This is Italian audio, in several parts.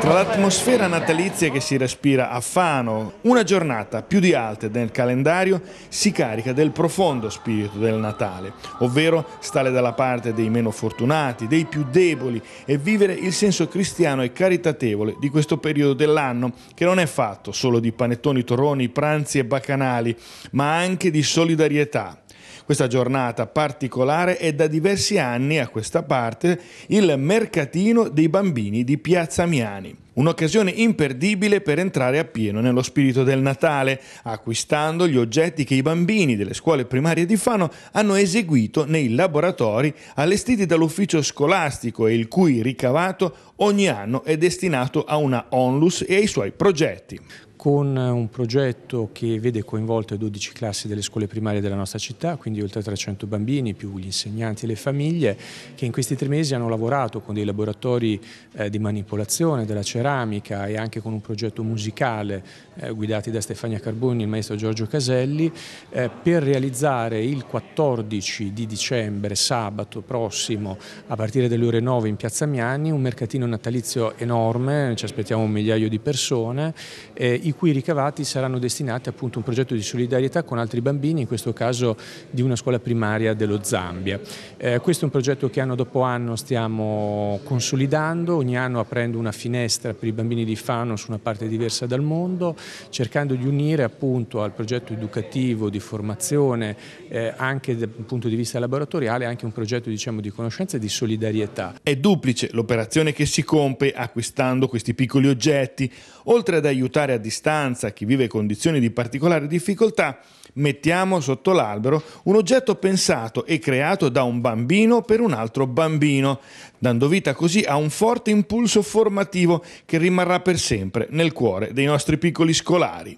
Tra l'atmosfera natalizia che si respira a Fano, una giornata più di altre nel calendario si carica del profondo spirito del Natale, ovvero stare dalla parte dei meno fortunati, dei più deboli e vivere il senso cristiano e caritatevole di questo periodo dell'anno, che non è fatto solo di panettoni, torroni, pranzi e bacanali, ma anche di solidarietà questa giornata particolare è da diversi anni a questa parte il mercatino dei bambini di Piazza Miani. Un'occasione imperdibile per entrare appieno nello spirito del Natale, acquistando gli oggetti che i bambini delle scuole primarie di Fano hanno eseguito nei laboratori allestiti dall'ufficio scolastico e il cui ricavato ogni anno è destinato a una onlus e ai suoi progetti con eh, un progetto che vede coinvolte 12 classi delle scuole primarie della nostra città, quindi oltre 300 bambini più gli insegnanti e le famiglie che in questi tre mesi hanno lavorato con dei laboratori eh, di manipolazione della cerata ceramica e anche con un progetto musicale eh, guidati da Stefania Carboni e il maestro Giorgio Caselli eh, per realizzare il 14 di dicembre, sabato prossimo, a partire dalle ore 9 in Piazza Miani, un mercatino natalizio enorme, ci aspettiamo un migliaio di persone, eh, i cui ricavati saranno destinati appunto a un progetto di solidarietà con altri bambini, in questo caso di una scuola primaria dello Zambia. Eh, questo è un progetto che anno dopo anno stiamo consolidando, ogni anno aprendo una finestra per i bambini di Fano su una parte diversa dal mondo, cercando di unire appunto al progetto educativo, di formazione, eh, anche dal punto di vista laboratoriale, anche un progetto diciamo, di conoscenza e di solidarietà. È duplice l'operazione che si compie acquistando questi piccoli oggetti, oltre ad aiutare a distanza chi vive condizioni di particolare difficoltà, Mettiamo sotto l'albero un oggetto pensato e creato da un bambino per un altro bambino, dando vita così a un forte impulso formativo che rimarrà per sempre nel cuore dei nostri piccoli scolari.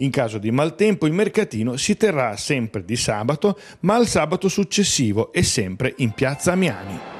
In caso di maltempo il mercatino si terrà sempre di sabato, ma al sabato successivo e sempre in piazza Amiani.